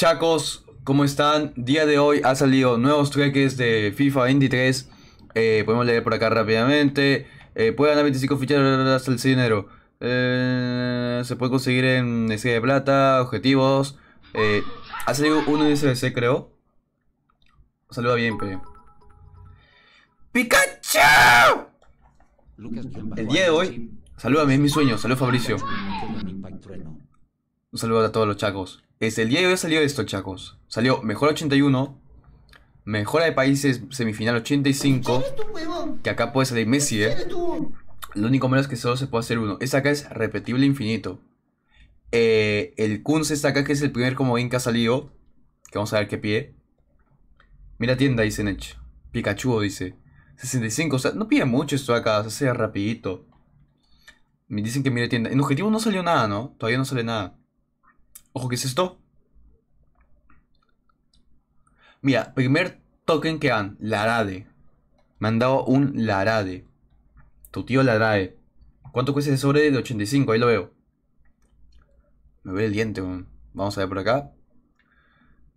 Chacos, ¿cómo están? Día de hoy ha salido nuevos treques de FIFA 23. Eh, podemos leer por acá rápidamente. Eh, puede ganar 25 fichas hasta el dinero. Eh, se puede conseguir en serie de plata, objetivos. ha salido uno de SBC, creo. Saluda bien, pe. ¡Pikachu! El día de hoy, salúdame, es mi sueño. Salud, Fabricio. Un saludo a todos los chacos. Desde el día de hoy salió esto, chacos. Salió mejor 81, mejora de países semifinal 85. que acá puede salir Messi, eh. Lo único menos es que solo se puede hacer uno. Esta acá es repetible infinito. Eh, el Kunz está acá, que es el primer ven que ha salido. Que vamos a ver qué pie. Mira tienda, dice Nech. Pikachu, dice. 65, o sea, no pide mucho esto acá, se hace rapidito. Me dicen que mire tienda. En objetivo no salió nada, ¿no? Todavía no sale nada. Ojo, ¿qué es esto? Mira, primer token que dan, Larade. Me han dado un Larade. Tu tío Larade. ¿Cuánto cuesta ese sobre de 85? Ahí lo veo. Me ve el diente, Vamos a ver por acá.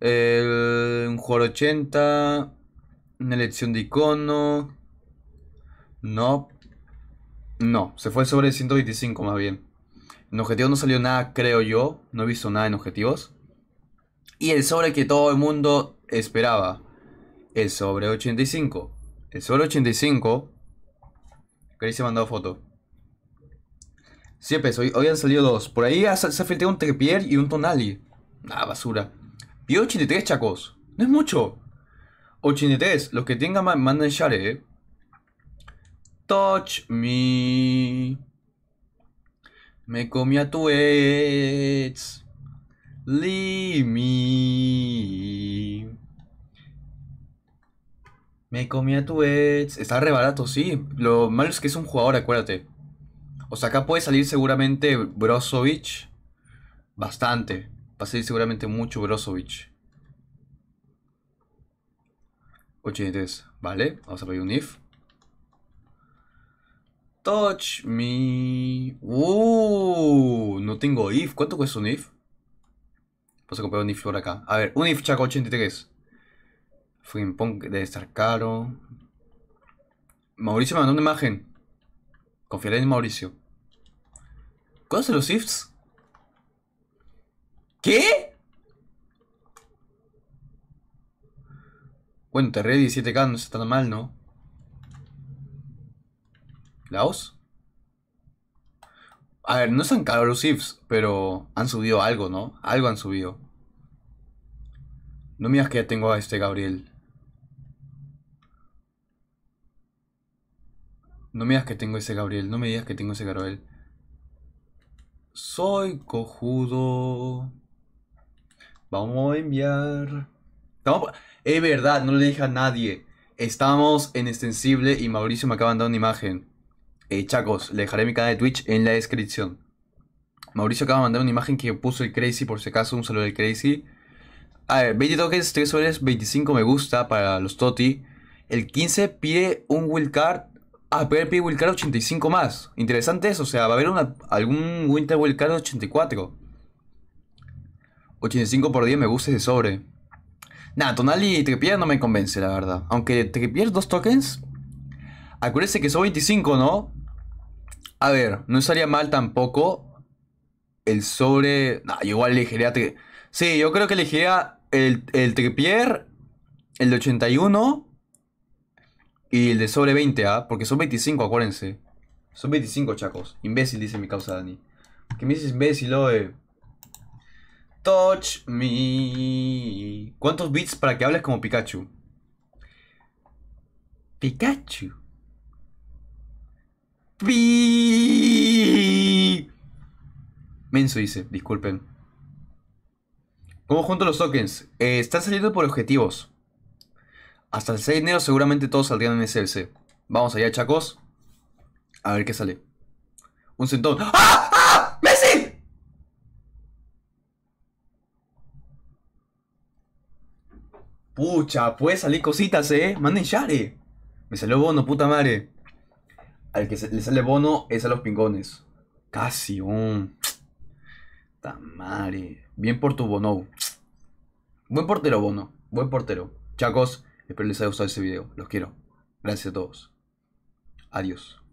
un jugador 80. Una elección de icono. No. No, se fue sobre 125 más bien. En objetivos no salió nada, creo yo. No he visto nada en objetivos. Y el sobre que todo el mundo esperaba. El sobre 85. El sobre 85. Que se ha mandado foto. Siempre, Hoy, han salido dos. Por ahí se ha filtrado un Tepier y un Tonali. Nada, ah, basura. y 83 chacos. No es mucho. 83. Los que tengan manden share, eh. Touch me. Me comí a tu ex. Limi. Me comí a tu ex. Está re barato, sí. Lo malo es que es un jugador, acuérdate. O sea, acá puede salir seguramente Brozovic. Bastante. Va a salir seguramente mucho Brozovic. 83. Vale, vamos a pedir un if. Touch me. Uh, tengo if. ¿Cuánto cuesta un if? Vamos a comprar un if por acá. A ver, un if chaco 83. Pong debe estar caro. Mauricio me mandó una imagen. Confiaré en Mauricio. ¿Cuántos son los ifs? ¿Qué? Bueno, te 17k, no está tan mal, ¿no? ¿Laos? A ver, no están caros los IFs, pero han subido algo, ¿no? Algo han subido. No miras que ya tengo a este Gabriel. No me digas que tengo ese Gabriel, no me digas que tengo ese Gabriel. Soy cojudo. Vamos a enviar. Es verdad, no le dije a nadie. Estamos en extensible y Mauricio me acaba de dar una imagen. Eh, chacos, le dejaré mi canal de Twitch en la descripción. Mauricio acaba de mandar una imagen que puso el Crazy, por si acaso, un saludo al Crazy. A ver, 20 tokens, 3 soles, 25 me gusta para los Toti. El 15 pide un wildcard. Ah, pero pide card 85 más. Interesante eso, o sea, va a haber algún Winter card 84. 85 por 10 me gusta de sobre. Nada, Tonali y Trepier no me convence, la verdad. Aunque Trepier dos tokens, Acuérdense que son 25, ¿no? A ver, no estaría mal tampoco el sobre... No, igual elegiría... Sí, yo creo que elegiría el, el tripier, el de 81 y el de sobre 20, ¿ah? Porque son 25, acuérdense. Son 25 chacos. Imbécil, dice mi causa Dani. ¿Qué me dices imbécil, de Touch me. ¿Cuántos bits para que hables como Pikachu? Pikachu. Menso dice, disculpen. ¿Cómo junto los tokens? Eh, están saliendo por objetivos. Hasta el 6 de enero seguramente todos saldrían en SLC. Vamos allá, chacos. A ver qué sale. Un centón. ¡Ah! ¡Ah! ¡Messi! Pucha, puede salir cositas, eh. Manden share. Me salió bono, puta madre al que le sale bono es a los pingones. Casi, un. Tamare. Bien por tu bono. Buen portero, bono. Buen portero. Chacos, espero les haya gustado este video. Los quiero. Gracias a todos. Adiós.